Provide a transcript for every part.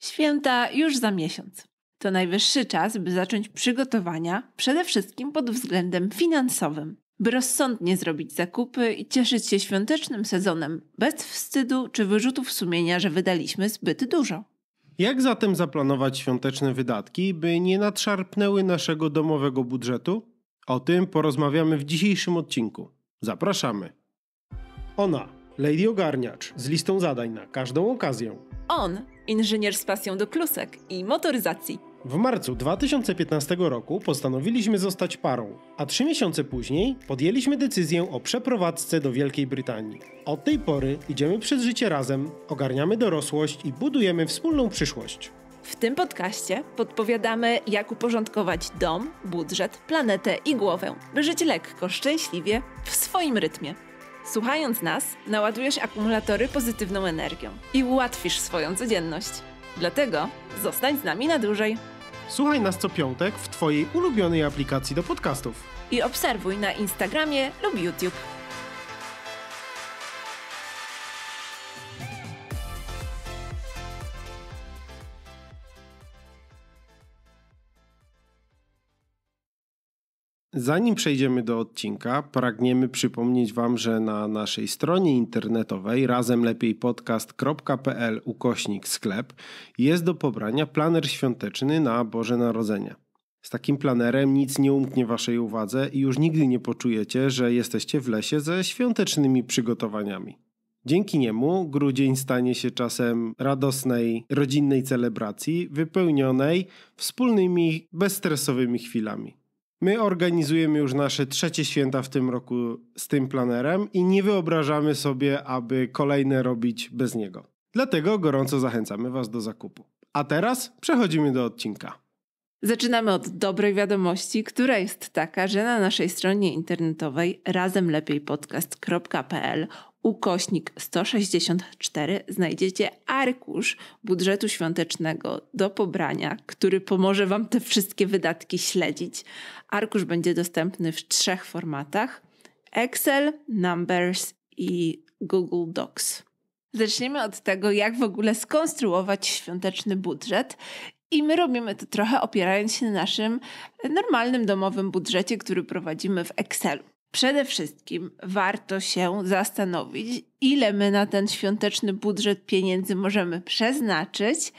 Święta już za miesiąc. To najwyższy czas, by zacząć przygotowania, przede wszystkim pod względem finansowym, by rozsądnie zrobić zakupy i cieszyć się świątecznym sezonem bez wstydu czy wyrzutów sumienia, że wydaliśmy zbyt dużo. Jak zatem zaplanować świąteczne wydatki, by nie nadszarpnęły naszego domowego budżetu? O tym porozmawiamy w dzisiejszym odcinku. Zapraszamy. Ona, Lady Ogarniacz, z listą zadań na każdą okazję. On, inżynier z pasją do klusek i motoryzacji. W marcu 2015 roku postanowiliśmy zostać parą, a trzy miesiące później podjęliśmy decyzję o przeprowadzce do Wielkiej Brytanii. Od tej pory idziemy przez życie razem, ogarniamy dorosłość i budujemy wspólną przyszłość. W tym podcaście podpowiadamy, jak uporządkować dom, budżet, planetę i głowę, by żyć lekko, szczęśliwie, w swoim rytmie. Słuchając nas, naładujesz akumulatory pozytywną energią i ułatwisz swoją codzienność. Dlatego zostań z nami na dłużej. Słuchaj nas co piątek w Twojej ulubionej aplikacji do podcastów. I obserwuj na Instagramie lub YouTube. Zanim przejdziemy do odcinka, pragniemy przypomnieć Wam, że na naszej stronie internetowej razemlepiejpodcast.pl ukośnik sklep jest do pobrania planer świąteczny na Boże Narodzenie. Z takim planerem nic nie umknie Waszej uwadze i już nigdy nie poczujecie, że jesteście w lesie ze świątecznymi przygotowaniami. Dzięki niemu grudzień stanie się czasem radosnej, rodzinnej celebracji, wypełnionej wspólnymi, bezstresowymi chwilami. My organizujemy już nasze trzecie święta w tym roku z tym planerem i nie wyobrażamy sobie, aby kolejne robić bez niego. Dlatego gorąco zachęcamy Was do zakupu. A teraz przechodzimy do odcinka. Zaczynamy od dobrej wiadomości, która jest taka, że na naszej stronie internetowej razemlepiejpodcast.pl ukośnik 164 znajdziecie arkusz budżetu świątecznego do pobrania, który pomoże Wam te wszystkie wydatki śledzić. Arkusz będzie dostępny w trzech formatach: Excel, Numbers i Google Docs. Zaczniemy od tego, jak w ogóle skonstruować świąteczny budżet. I my robimy to trochę opierając się na naszym normalnym domowym budżecie, który prowadzimy w Excelu. Przede wszystkim warto się zastanowić, ile my na ten świąteczny budżet pieniędzy możemy przeznaczyć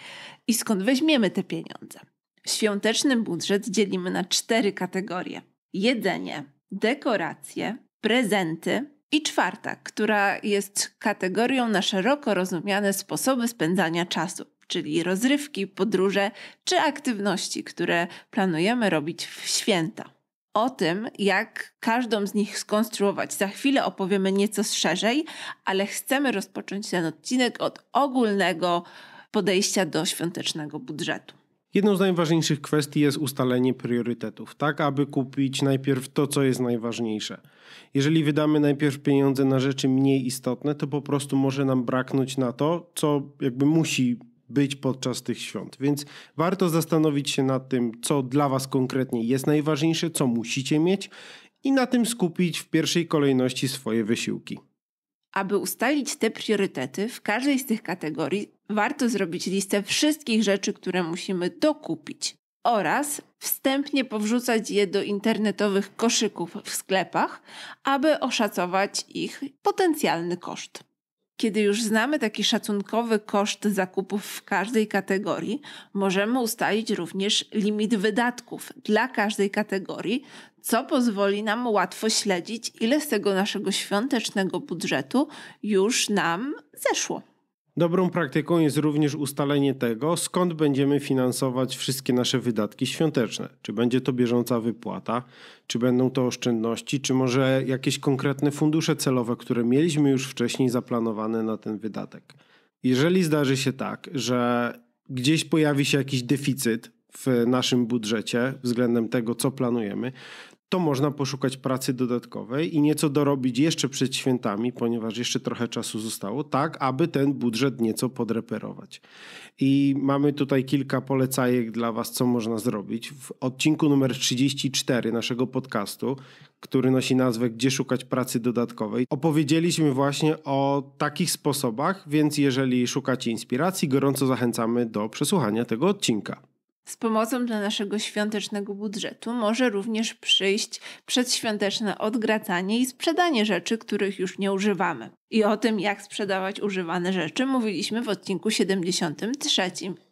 i skąd weźmiemy te pieniądze. Świąteczny budżet dzielimy na cztery kategorie: jedzenie, dekoracje, prezenty i czwarta, która jest kategorią na szeroko rozumiane sposoby spędzania czasu, czyli rozrywki, podróże czy aktywności, które planujemy robić w święta o tym, jak każdą z nich skonstruować. Za chwilę opowiemy nieco szerzej, ale chcemy rozpocząć ten odcinek od ogólnego podejścia do świątecznego budżetu. Jedną z najważniejszych kwestii jest ustalenie priorytetów, tak aby kupić najpierw to, co jest najważniejsze. Jeżeli wydamy najpierw pieniądze na rzeczy mniej istotne, to po prostu może nam braknąć na to, co jakby musi być podczas tych świąt. Więc warto zastanowić się nad tym, co dla Was konkretnie jest najważniejsze, co musicie mieć i na tym skupić w pierwszej kolejności swoje wysiłki. Aby ustalić te priorytety w każdej z tych kategorii, warto zrobić listę wszystkich rzeczy, które musimy dokupić oraz wstępnie powrzucać je do internetowych koszyków w sklepach, aby oszacować ich potencjalny koszt. Kiedy już znamy taki szacunkowy koszt zakupów w każdej kategorii, możemy ustalić również limit wydatków dla każdej kategorii, co pozwoli nam łatwo śledzić, ile z tego naszego świątecznego budżetu już nam zeszło. Dobrą praktyką jest również ustalenie tego, skąd będziemy finansować wszystkie nasze wydatki świąteczne. Czy będzie to bieżąca wypłata, czy będą to oszczędności, czy może jakieś konkretne fundusze celowe, które mieliśmy już wcześniej zaplanowane na ten wydatek. Jeżeli zdarzy się tak, że gdzieś pojawi się jakiś deficyt w naszym budżecie względem tego, co planujemy, to można poszukać pracy dodatkowej i nieco dorobić jeszcze przed świętami, ponieważ jeszcze trochę czasu zostało, tak aby ten budżet nieco podreperować. I mamy tutaj kilka polecajek dla Was, co można zrobić. W odcinku numer 34 naszego podcastu, który nosi nazwę Gdzie szukać pracy dodatkowej, opowiedzieliśmy właśnie o takich sposobach, więc jeżeli szukacie inspiracji, gorąco zachęcamy do przesłuchania tego odcinka. Z pomocą dla naszego świątecznego budżetu może również przyjść przedświąteczne odgracanie i sprzedanie rzeczy, których już nie używamy. I o tym, jak sprzedawać używane rzeczy, mówiliśmy w odcinku 73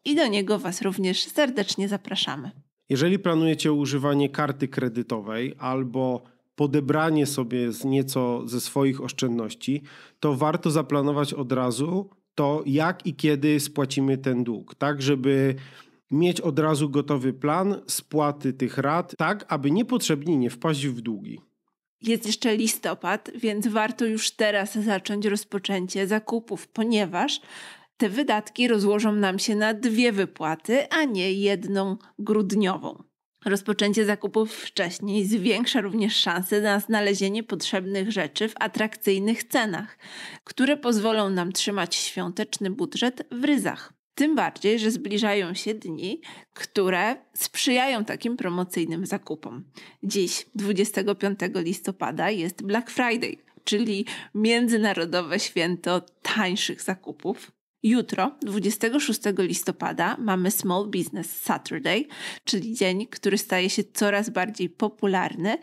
i do niego Was również serdecznie zapraszamy. Jeżeli planujecie używanie karty kredytowej albo podebranie sobie z nieco ze swoich oszczędności, to warto zaplanować od razu to, jak i kiedy spłacimy ten dług, tak żeby mieć od razu gotowy plan spłaty tych rat, tak aby niepotrzebnie nie wpaść w długi. Jest jeszcze listopad, więc warto już teraz zacząć rozpoczęcie zakupów, ponieważ te wydatki rozłożą nam się na dwie wypłaty, a nie jedną grudniową. Rozpoczęcie zakupów wcześniej zwiększa również szanse na znalezienie potrzebnych rzeczy w atrakcyjnych cenach, które pozwolą nam trzymać świąteczny budżet w ryzach. Tym bardziej, że zbliżają się dni, które sprzyjają takim promocyjnym zakupom. Dziś, 25 listopada, jest Black Friday, czyli Międzynarodowe Święto Tańszych Zakupów. Jutro, 26 listopada, mamy Small Business Saturday, czyli dzień, który staje się coraz bardziej popularny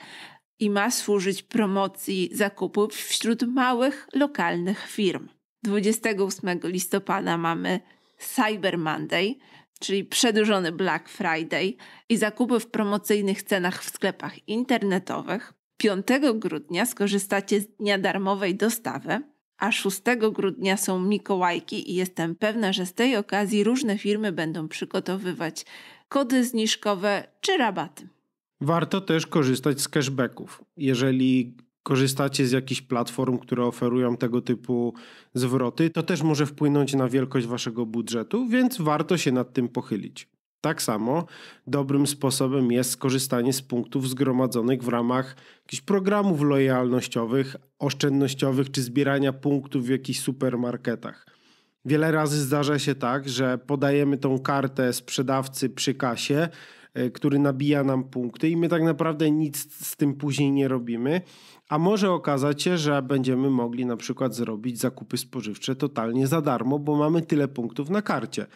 i ma służyć promocji zakupów wśród małych, lokalnych firm. 28 listopada mamy Cyber Monday, czyli przedłużony Black Friday i zakupy w promocyjnych cenach w sklepach internetowych. 5 grudnia skorzystacie z dnia darmowej dostawy, a 6 grudnia są Mikołajki i jestem pewna, że z tej okazji różne firmy będą przygotowywać kody zniżkowe czy rabaty. Warto też korzystać z cashbacków. Jeżeli korzystacie z jakichś platform, które oferują tego typu zwroty, to też może wpłynąć na wielkość waszego budżetu, więc warto się nad tym pochylić. Tak samo dobrym sposobem jest skorzystanie z punktów zgromadzonych w ramach jakichś programów lojalnościowych, oszczędnościowych czy zbierania punktów w jakichś supermarketach. Wiele razy zdarza się tak, że podajemy tą kartę sprzedawcy przy kasie, E, który nabija nam punkty i my tak naprawdę nic z tym później nie robimy. A może okazać się, że będziemy mogli na przykład zrobić zakupy spożywcze totalnie za darmo, bo mamy tyle punktów na karcie.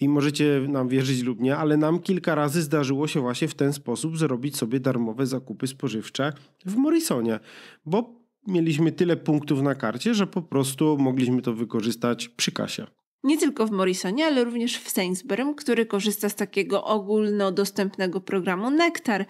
I możecie nam wierzyć lub nie, ale nam kilka razy zdarzyło się właśnie w ten sposób zrobić sobie darmowe zakupy spożywcze w Morisonie, bo mieliśmy tyle punktów na karcie, że po prostu mogliśmy to wykorzystać przy kasie nie tylko w Morrisonie, ale również w Sainsbury, który korzysta z takiego ogólnodostępnego programu Nektar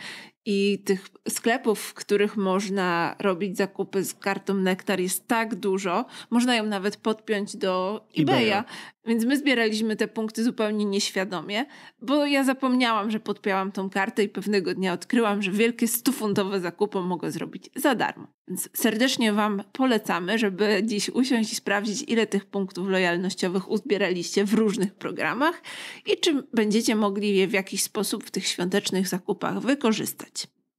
i tych sklepów, w których można robić zakupy z kartą Nektar jest tak dużo, można ją nawet podpiąć do eBaya. Więc my zbieraliśmy te punkty zupełnie nieświadomie, bo ja zapomniałam, że podpiąłam tą kartę i pewnego dnia odkryłam, że wielkie stufuntowe zakupy mogę zrobić za darmo. Więc serdecznie Wam polecamy, żeby dziś usiąść i sprawdzić, ile tych punktów lojalnościowych uzbieraliście w różnych programach i czy będziecie mogli je w jakiś sposób w tych świątecznych zakupach wykorzystać.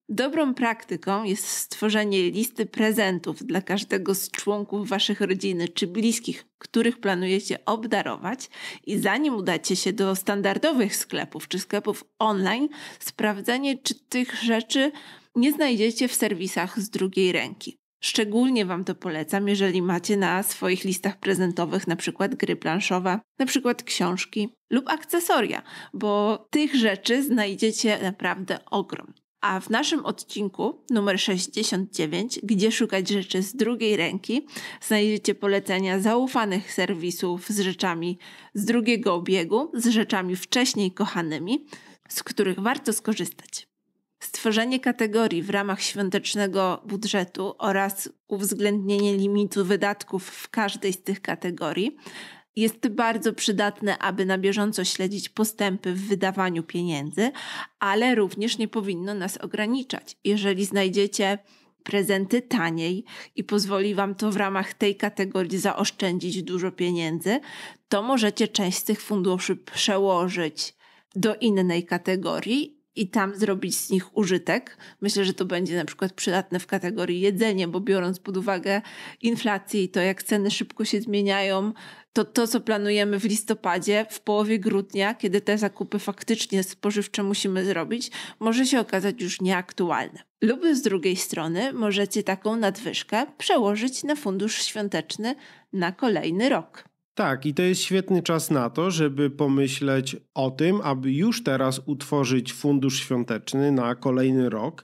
Dobrą praktyką jest stworzenie listy prezentów dla każdego z członków waszych rodziny czy bliskich, których planujecie obdarować i zanim udacie się do standardowych sklepów czy sklepów online, sprawdzenie czy tych rzeczy nie znajdziecie w serwisach z drugiej ręki. Szczególnie Wam to polecam, jeżeli macie na swoich listach prezentowych na przykład gry planszowe, na przykład książki lub akcesoria, bo tych rzeczy znajdziecie naprawdę ogrom. A w naszym odcinku numer 69, gdzie szukać rzeczy z drugiej ręki, znajdziecie polecenia zaufanych serwisów z rzeczami z drugiego obiegu, z rzeczami wcześniej kochanymi, z których warto skorzystać. Stworzenie kategorii w ramach świątecznego budżetu oraz uwzględnienie limitu wydatków w każdej z tych kategorii jest bardzo przydatne, aby na bieżąco śledzić postępy w wydawaniu pieniędzy, ale również nie powinno nas ograniczać. Jeżeli znajdziecie prezenty taniej i pozwoli Wam to w ramach tej kategorii zaoszczędzić dużo pieniędzy, to możecie część z tych funduszy przełożyć do innej kategorii i tam zrobić z nich użytek. Myślę, że to będzie na przykład przydatne w kategorii jedzenie, bo biorąc pod uwagę inflację i to, jak ceny szybko się zmieniają, to to, co planujemy w listopadzie, w połowie grudnia, kiedy te zakupy faktycznie spożywcze musimy zrobić, może się okazać już nieaktualne. Lub z drugiej strony możecie taką nadwyżkę przełożyć na fundusz świąteczny na kolejny rok. Tak, i to jest świetny czas na to, żeby pomyśleć o tym, aby już teraz utworzyć fundusz świąteczny na kolejny rok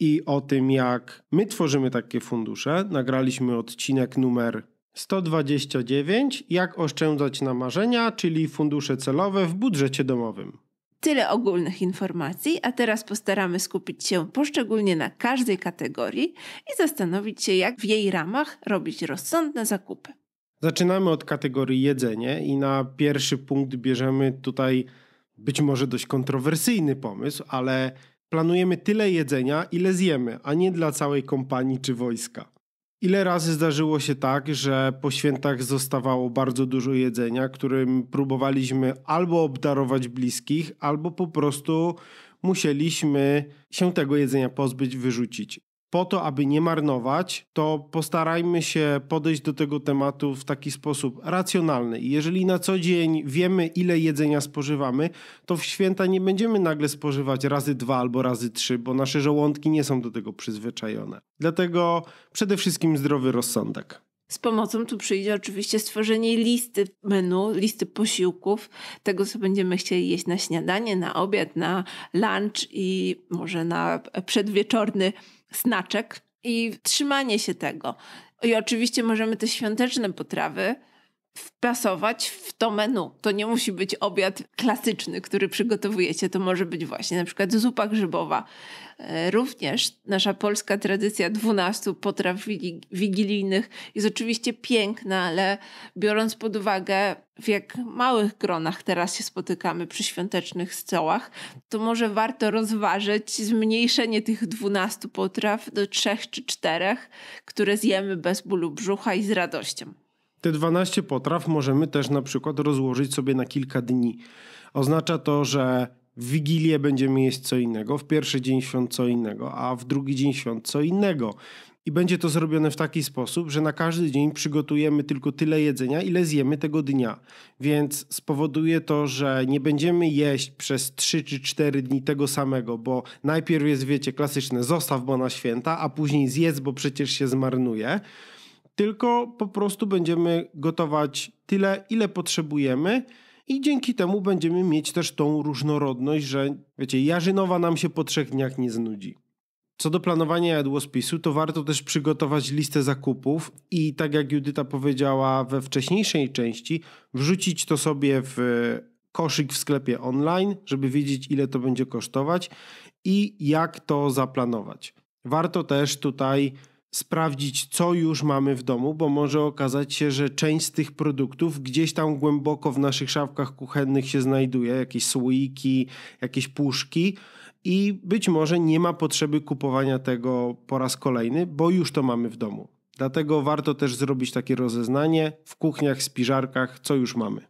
i o tym, jak my tworzymy takie fundusze. Nagraliśmy odcinek numer 129: Jak oszczędzać na marzenia, czyli fundusze celowe w budżecie domowym. Tyle ogólnych informacji, a teraz postaramy skupić się poszczególnie na każdej kategorii i zastanowić się, jak w jej ramach robić rozsądne zakupy. Zaczynamy od kategorii jedzenie i na pierwszy punkt bierzemy tutaj być może dość kontrowersyjny pomysł, ale planujemy tyle jedzenia, ile zjemy, a nie dla całej kompanii czy wojska. Ile razy zdarzyło się tak, że po świętach zostawało bardzo dużo jedzenia, którym próbowaliśmy albo obdarować bliskich, albo po prostu musieliśmy się tego jedzenia pozbyć, wyrzucić po to, aby nie marnować, to postarajmy się podejść do tego tematu w taki sposób racjonalny. I jeżeli na co dzień wiemy, ile jedzenia spożywamy, to w święta nie będziemy nagle spożywać razy dwa albo razy trzy, bo nasze żołądki nie są do tego przyzwyczajone. Dlatego przede wszystkim zdrowy rozsądek. Z pomocą tu przyjdzie oczywiście stworzenie listy menu, listy posiłków, tego co będziemy chcieli jeść na śniadanie, na obiad, na lunch i może na przedwieczorny snaczek i trzymanie się tego. I oczywiście możemy te świąteczne potrawy wpasować w to menu. To nie musi być obiad klasyczny, który przygotowujecie. To może być właśnie na przykład zupa grzybowa. E, również nasza polska tradycja 12 potraw wigilijnych jest oczywiście piękna, ale biorąc pod uwagę, w jak małych gronach teraz się spotykamy przy świątecznych stołach, to może warto rozważyć zmniejszenie tych 12 potraw do 3 czy 4, które zjemy bez bólu brzucha i z radością. Te 12 potraw możemy też na przykład rozłożyć sobie na kilka dni. Oznacza to, że w Wigilię będziemy jeść co innego, w pierwszy dzień świąt co innego, a w drugi dzień świąt co innego. I będzie to zrobione w taki sposób, że na każdy dzień przygotujemy tylko tyle jedzenia, ile zjemy tego dnia. Więc spowoduje to, że nie będziemy jeść przez 3 czy 4 dni tego samego, bo najpierw jest, wiecie, klasyczne zostaw, bo na święta, a później zjedz, bo przecież się zmarnuje tylko po prostu będziemy gotować tyle, ile potrzebujemy. I dzięki temu będziemy mieć też tą różnorodność, że wiecie, jarzynowa nam się po trzech dniach nie znudzi. Co do planowania jadłospisu, to warto też przygotować listę zakupów i tak jak Judyta powiedziała we wcześniejszej części, wrzucić to sobie w e, koszyk w sklepie online, żeby wiedzieć ile to będzie kosztować i jak to zaplanować. Warto też tutaj sprawdzić, co już mamy w domu, bo może okazać się, że część z tych produktów gdzieś tam głęboko w naszych szafkach kuchennych się znajduje, jakieś słoiki, jakieś puszki. I być może nie ma potrzeby kupowania tego po raz kolejny, bo już to mamy w domu. Dlatego warto też zrobić takie rozeznanie w kuchniach, spiżarkach, co już mamy.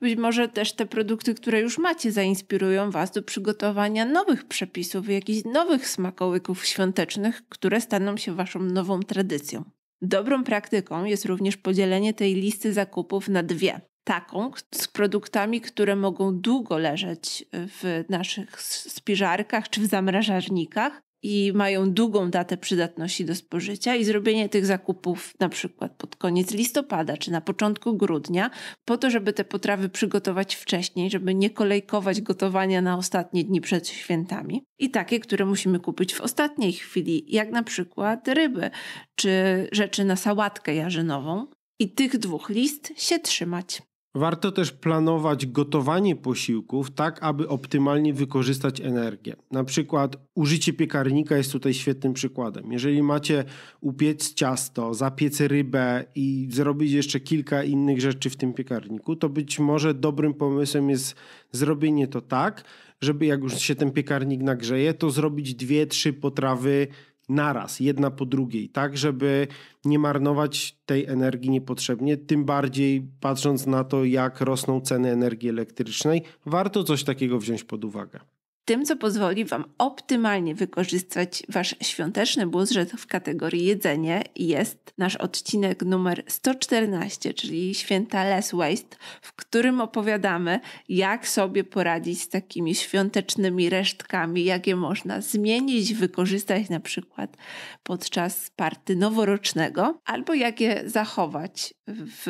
Być może też te produkty, które już macie, zainspirują Was do przygotowania nowych przepisów, jakichś nowych smakołyków świątecznych, które staną się Waszą nową tradycją. Dobrą praktyką jest również podzielenie tej listy zakupów na dwie. Taką z produktami, które mogą długo leżeć w naszych spiżarkach czy w zamrażarnikach, i mają długą datę przydatności do spożycia i zrobienie tych zakupów na przykład pod koniec listopada czy na początku grudnia, po to, żeby te potrawy przygotować wcześniej, żeby nie kolejkować gotowania na ostatnie dni przed świętami. I takie, które musimy kupić w ostatniej chwili, jak na przykład ryby czy rzeczy na sałatkę jarzynową. I tych dwóch list się trzymać. Warto też planować gotowanie posiłków tak, aby optymalnie wykorzystać energię. Na przykład użycie piekarnika jest tutaj świetnym przykładem. Jeżeli macie upiec ciasto, zapiec rybę i zrobić jeszcze kilka innych rzeczy w tym piekarniku, to być może dobrym pomysłem jest zrobienie to tak, żeby jak już się ten piekarnik nagrzeje, to zrobić dwie, trzy potrawy naraz, jedna po drugiej, tak, żeby nie marnować tej energii niepotrzebnie. Tym bardziej patrząc na to, jak rosną ceny energii elektrycznej, warto coś takiego wziąć pod uwagę tym, co pozwoli Wam optymalnie wykorzystać Wasz świąteczny budżet w kategorii jedzenie, jest nasz odcinek numer 114, czyli święta Less Waste, w którym opowiadamy, jak sobie poradzić z takimi świątecznymi resztkami, jak je można zmienić, wykorzystać na przykład podczas party noworocznego, albo jak je zachować w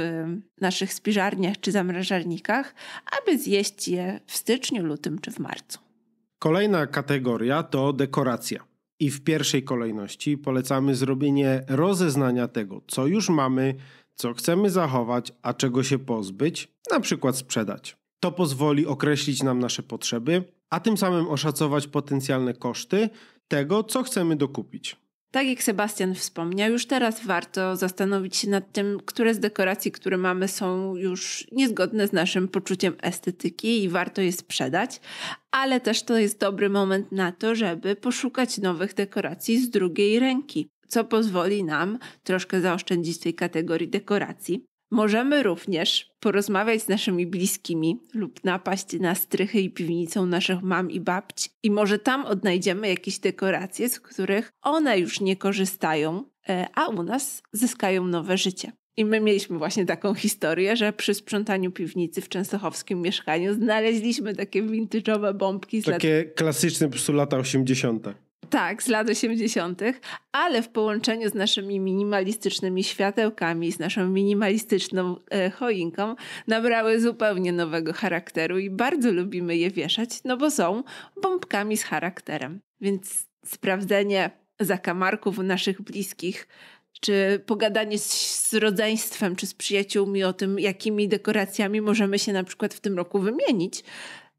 naszych spiżarniach czy zamrażarnikach, aby zjeść je w styczniu, lutym czy w marcu. Kolejna kategoria to dekoracja. I w pierwszej kolejności polecamy zrobienie rozeznania tego, co już mamy, co chcemy zachować, a czego się pozbyć, na przykład sprzedać. To pozwoli określić nam nasze potrzeby, a tym samym oszacować potencjalne koszty tego, co chcemy dokupić. Tak jak Sebastian wspomniał, już teraz warto zastanowić się nad tym, które z dekoracji, które mamy, są już niezgodne z naszym poczuciem estetyki i warto je sprzedać, ale też to jest dobry moment na to, żeby poszukać nowych dekoracji z drugiej ręki, co pozwoli nam troszkę zaoszczędzić tej kategorii dekoracji. Możemy również porozmawiać z naszymi bliskimi lub napaść na strychy i piwnicą naszych mam i babci i może tam odnajdziemy jakieś dekoracje, z których one już nie korzystają, e, a u nas zyskają nowe życie. I my mieliśmy właśnie taką historię, że przy sprzątaniu piwnicy w częstochowskim mieszkaniu znaleźliśmy takie vintage'owe bombki. Takie lat... klasyczne po prostu lata 80. Tak, z lat 80., ale w połączeniu z naszymi minimalistycznymi światełkami, z naszą minimalistyczną e, choinką, nabrały zupełnie nowego charakteru i bardzo lubimy je wieszać, no bo są bombkami z charakterem. Więc sprawdzenie zakamarków naszych bliskich, czy pogadanie z, z rodzeństwem, czy z przyjaciółmi o tym, jakimi dekoracjami możemy się na przykład w tym roku wymienić,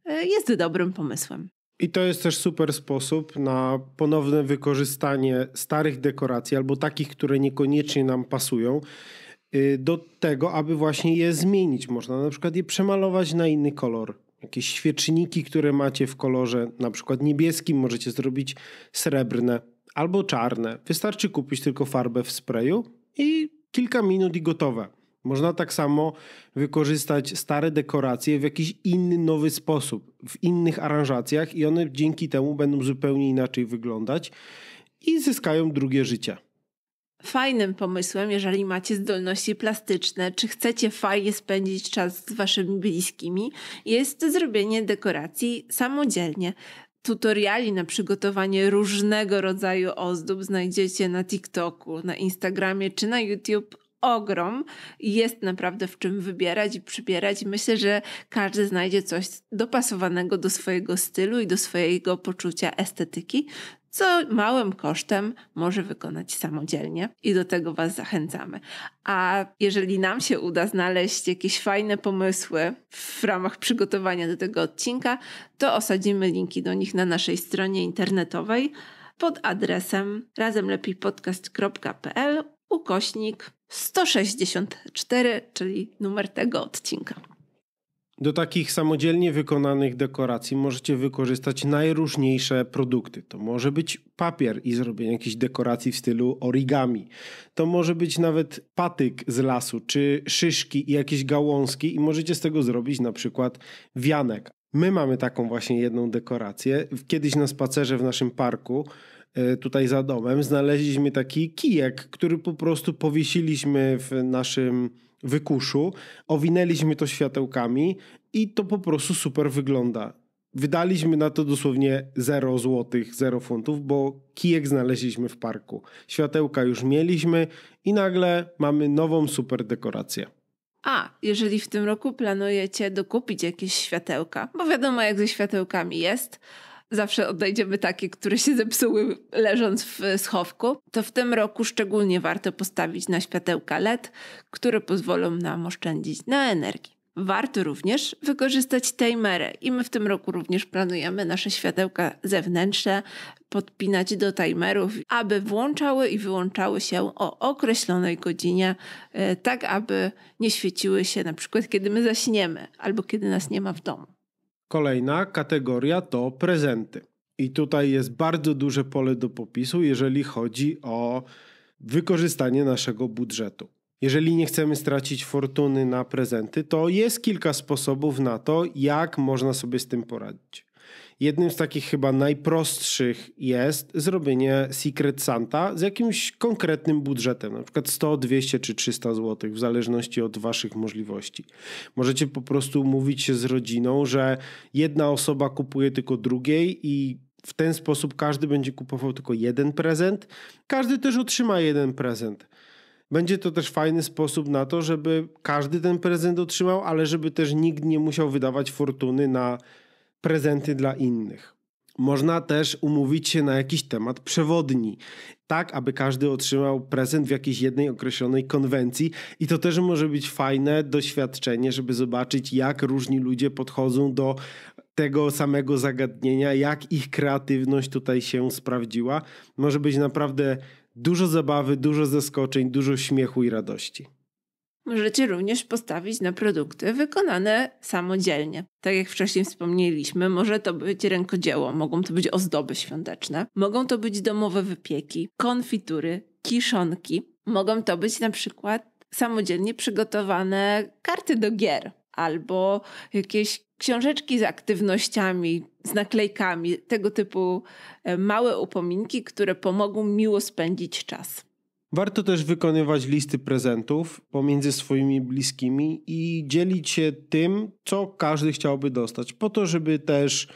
e, jest dobrym pomysłem. I to jest też super sposób na ponowne wykorzystanie starych dekoracji albo takich, które niekoniecznie nam pasują, y, do tego, aby właśnie je zmienić. Można na przykład je przemalować na inny kolor. Jakieś świeczniki, które macie w kolorze na przykład niebieskim, możecie zrobić srebrne albo czarne. Wystarczy kupić tylko farbę w sprayu i kilka minut i gotowe. Można tak samo wykorzystać stare dekoracje w jakiś inny, nowy sposób, w innych aranżacjach i one dzięki temu będą zupełnie inaczej wyglądać i zyskają drugie życie. Fajnym pomysłem, jeżeli macie zdolności plastyczne, czy chcecie fajnie spędzić czas z waszymi bliskimi, jest zrobienie dekoracji samodzielnie. Tutoriali na przygotowanie różnego rodzaju ozdób znajdziecie na TikToku, na Instagramie czy na YouTube ogrom jest naprawdę w czym wybierać i przybierać. myślę, że każdy znajdzie coś dopasowanego do swojego stylu i do swojego poczucia estetyki, co małym kosztem może wykonać samodzielnie i do tego Was zachęcamy. A jeżeli nam się uda znaleźć jakieś fajne pomysły w ramach przygotowania do tego odcinka, to osadzimy linki do nich na naszej stronie internetowej pod adresem razemlepiejpodcast.pl ukośnik 164, czyli numer tego odcinka. Do takich samodzielnie wykonanych dekoracji możecie wykorzystać najróżniejsze produkty. To może być papier i zrobienie jakiejś dekoracji w stylu origami. To może być nawet patyk z lasu, czy szyszki i jakieś gałązki i możecie z tego zrobić na przykład wianek. My mamy taką właśnie jedną dekorację. Kiedyś na spacerze w naszym parku E, tutaj za domem, znaleźliśmy taki kijek, który po prostu powiesiliśmy w naszym wykuszu, owinęliśmy to światełkami i to po prostu super wygląda. Wydaliśmy na to dosłownie 0 złotych, 0 funtów, bo kijek znaleźliśmy w parku. Światełka już mieliśmy i nagle mamy nową super dekorację. A, jeżeli w tym roku planujecie dokupić jakieś światełka, bo wiadomo jak ze światełkami jest, zawsze odejdziemy takie, które się zepsuły leżąc w schowku, to w tym roku szczególnie warto postawić na światełka LED, które pozwolą nam oszczędzić na energii. Warto również wykorzystać timery i my w tym roku również planujemy nasze światełka zewnętrzne podpinać do timerów, aby włączały i wyłączały się o określonej godzinie, e, tak aby nie świeciły się na przykład kiedy my zaśniemy albo kiedy nas nie ma w domu. Kolejna kategoria to prezenty. I tutaj jest bardzo duże pole do popisu, jeżeli chodzi o wykorzystanie naszego budżetu. Jeżeli nie chcemy stracić fortuny na prezenty, to jest kilka sposobów na to, jak można sobie z tym poradzić. Jednym z takich chyba najprostszych jest zrobienie Secret Santa z jakimś konkretnym budżetem, na przykład 100, 200 czy 300 zł, w zależności od waszych możliwości. Możecie po prostu mówić się z rodziną, że jedna osoba kupuje tylko drugiej i w ten sposób każdy będzie kupował tylko jeden prezent, każdy też otrzyma jeden prezent. Będzie to też fajny sposób na to, żeby każdy ten prezent otrzymał, ale żeby też nikt nie musiał wydawać fortuny na prezenty dla innych. Można też umówić się na jakiś temat przewodni, tak aby każdy otrzymał prezent w jakiejś jednej określonej konwencji, i to też może być fajne doświadczenie, żeby zobaczyć, jak różni ludzie podchodzą do tego samego zagadnienia, jak ich kreatywność tutaj się sprawdziła. Może być naprawdę dużo zabawy, dużo zaskoczeń, dużo śmiechu i radości możecie również postawić na produkty wykonane samodzielnie. Tak jak wcześniej wspomnieliśmy, może to być rękodzieło, mogą to być ozdoby świąteczne, mogą to być domowe wypieki, konfitury, kiszonki, mogą to być na przykład samodzielnie przygotowane karty do gier albo jakieś książeczki z aktywnościami, z naklejkami, tego typu e, małe upominki, które pomogą miło spędzić czas. Warto też wykonywać listy prezentów pomiędzy swoimi bliskimi i dzielić się tym, co każdy chciałby dostać, po to, żeby też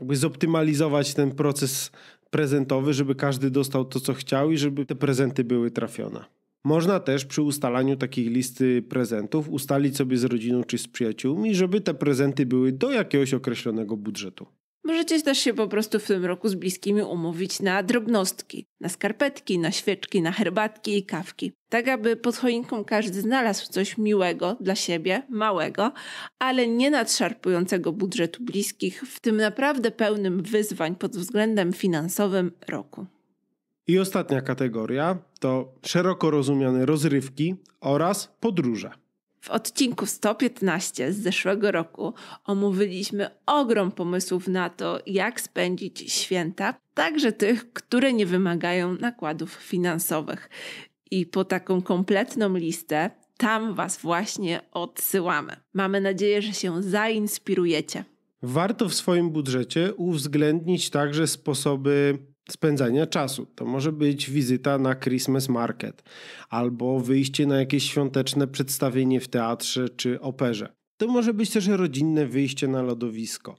jakby zoptymalizować ten proces prezentowy, żeby każdy dostał to, co chciał i żeby te prezenty były trafione. Można też przy ustalaniu takich listy prezentów ustalić sobie z rodziną czy z przyjaciółmi, żeby te prezenty były do jakiegoś określonego budżetu. Możecie też się po prostu w tym roku z bliskimi umówić na drobnostki, na skarpetki, na świeczki, na herbatki i kawki. Tak, aby pod choinką każdy znalazł coś miłego dla siebie, małego, ale nie nadszarpującego budżetu bliskich w tym naprawdę pełnym wyzwań pod względem finansowym roku. I ostatnia kategoria to szeroko rozumiane rozrywki oraz podróże. W odcinku 115 z zeszłego roku omówiliśmy ogrom pomysłów na to, jak spędzić święta, także tych, które nie wymagają nakładów finansowych. I po taką kompletną listę tam Was właśnie odsyłamy. Mamy nadzieję, że się zainspirujecie. Warto w swoim budżecie uwzględnić także sposoby spędzania czasu. To może być wizyta na Christmas Market albo wyjście na jakieś świąteczne przedstawienie w teatrze czy operze. To może być też rodzinne wyjście na lodowisko.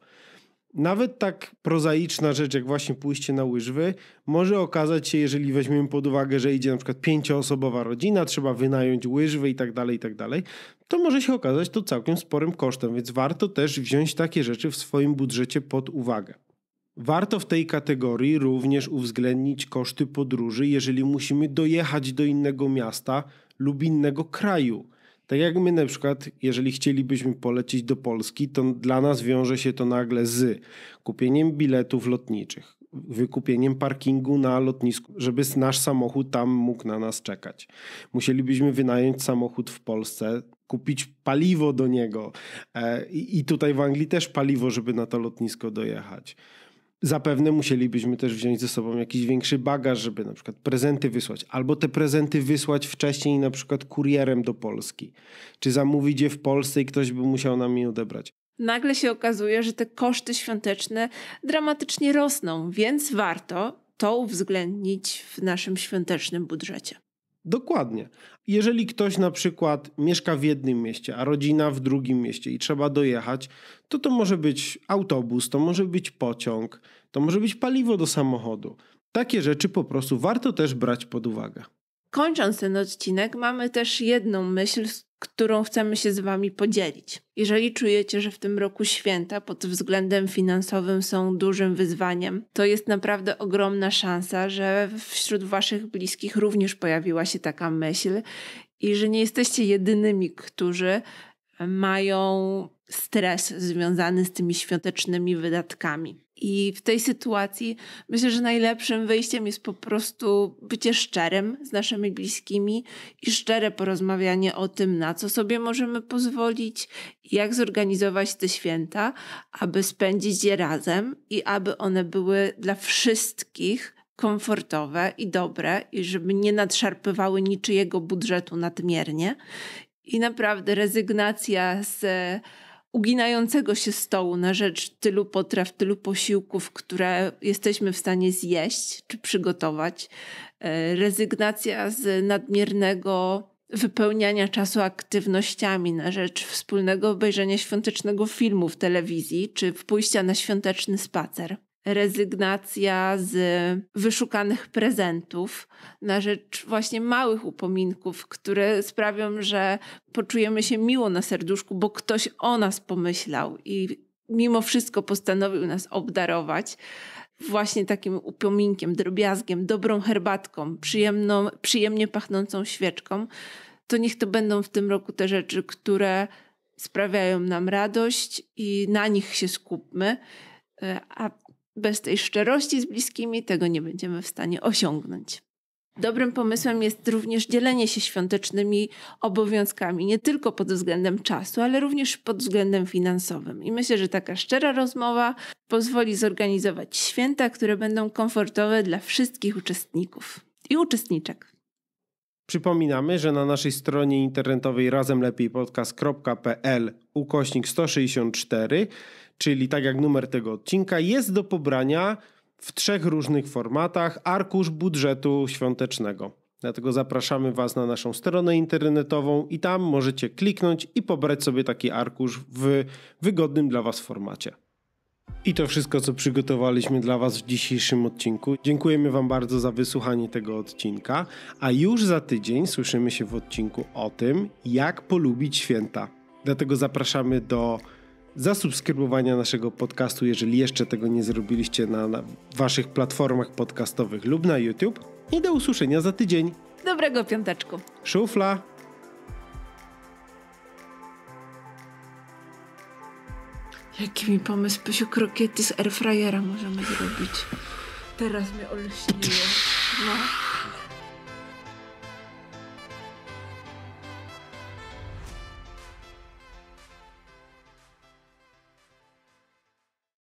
Nawet tak prozaiczna rzecz, jak właśnie pójście na łyżwy, może okazać się, jeżeli weźmiemy pod uwagę, że idzie na przykład pięcioosobowa rodzina, trzeba wynająć łyżwy i tak dalej, i tak dalej, to może się okazać to całkiem sporym kosztem, więc warto też wziąć takie rzeczy w swoim budżecie pod uwagę. Warto w tej kategorii również uwzględnić koszty podróży, jeżeli musimy dojechać do innego miasta lub innego kraju. Tak jak my na przykład, jeżeli chcielibyśmy polecieć do Polski, to dla nas wiąże się to nagle z kupieniem biletów lotniczych, wykupieniem parkingu na lotnisku, żeby nasz samochód tam mógł na nas czekać. Musielibyśmy wynająć samochód w Polsce, kupić paliwo do niego e, i tutaj w Anglii też paliwo, żeby na to lotnisko dojechać Zapewne musielibyśmy też wziąć ze sobą jakiś większy bagaż, żeby na przykład prezenty wysłać, albo te prezenty wysłać wcześniej na przykład kurierem do Polski, czy zamówić je w Polsce i ktoś by musiał nam je odebrać. Nagle się okazuje, że te koszty świąteczne dramatycznie rosną, więc warto to uwzględnić w naszym świątecznym budżecie. Dokładnie. Jeżeli ktoś na przykład mieszka w jednym mieście, a rodzina w drugim mieście i trzeba dojechać, to to może być autobus, to może być pociąg, to może być paliwo do samochodu. Takie rzeczy po prostu warto też brać pod uwagę. Kończąc ten odcinek, mamy też jedną myśl, z którą chcemy się z Wami podzielić. Jeżeli czujecie, że w tym roku święta pod względem finansowym są dużym wyzwaniem, to jest naprawdę ogromna szansa, że wśród Waszych bliskich również pojawiła się taka myśl i że nie jesteście jedynymi, którzy mają stres związany z tymi świątecznymi wydatkami. I w tej sytuacji myślę, że najlepszym wyjściem jest po prostu bycie szczerym z naszymi bliskimi i szczere porozmawianie o tym, na co sobie możemy pozwolić, jak zorganizować te święta, aby spędzić je razem i aby one były dla wszystkich komfortowe i dobre, i żeby nie nadszarpywały niczyjego budżetu nadmiernie. I naprawdę rezygnacja z uginającego się stołu na rzecz tylu potraw, tylu posiłków, które jesteśmy w stanie zjeść czy przygotować, e, rezygnacja z nadmiernego wypełniania czasu aktywnościami na rzecz wspólnego obejrzenia świątecznego filmu w telewizji czy pójścia na świąteczny spacer rezygnacja z wyszukanych prezentów na rzecz właśnie małych upominków, które sprawią, że poczujemy się miło na serduszku, bo ktoś o nas pomyślał i mimo wszystko postanowił nas obdarować właśnie takim upominkiem, drobiazgiem, dobrą herbatką, przyjemną, przyjemnie pachnącą świeczką, to niech to będą w tym roku te rzeczy, które sprawiają nam radość i na nich się skupmy. E, a bez tej szczerości z bliskimi tego nie będziemy w stanie osiągnąć. Dobrym pomysłem jest również dzielenie się świątecznymi obowiązkami, nie tylko pod względem czasu, ale również pod względem finansowym. I myślę, że taka szczera rozmowa pozwoli zorganizować święta, które będą komfortowe dla wszystkich uczestników i uczestniczek. Przypominamy, że na naszej stronie internetowej razemlepiejpodcast.pl ukośnik 164 czyli tak jak numer tego odcinka, jest do pobrania w trzech różnych formatach arkusz budżetu świątecznego. Dlatego zapraszamy Was na naszą stronę internetową i tam możecie kliknąć i pobrać sobie taki arkusz w wygodnym dla Was formacie. I to wszystko, co przygotowaliśmy dla Was w dzisiejszym odcinku. Dziękujemy Wam bardzo za wysłuchanie tego odcinka, a już za tydzień słyszymy się w odcinku o tym, jak polubić święta. Dlatego zapraszamy do zasubskrybowania naszego podcastu, jeżeli jeszcze tego nie zrobiliście na, na waszych platformach podcastowych lub na YouTube. I do usłyszenia za tydzień. Dobrego piąteczku. Szufla. Jaki mi pomysł, Pysiu, krokiety z airfryera możemy zrobić. Teraz mnie olśniło. No.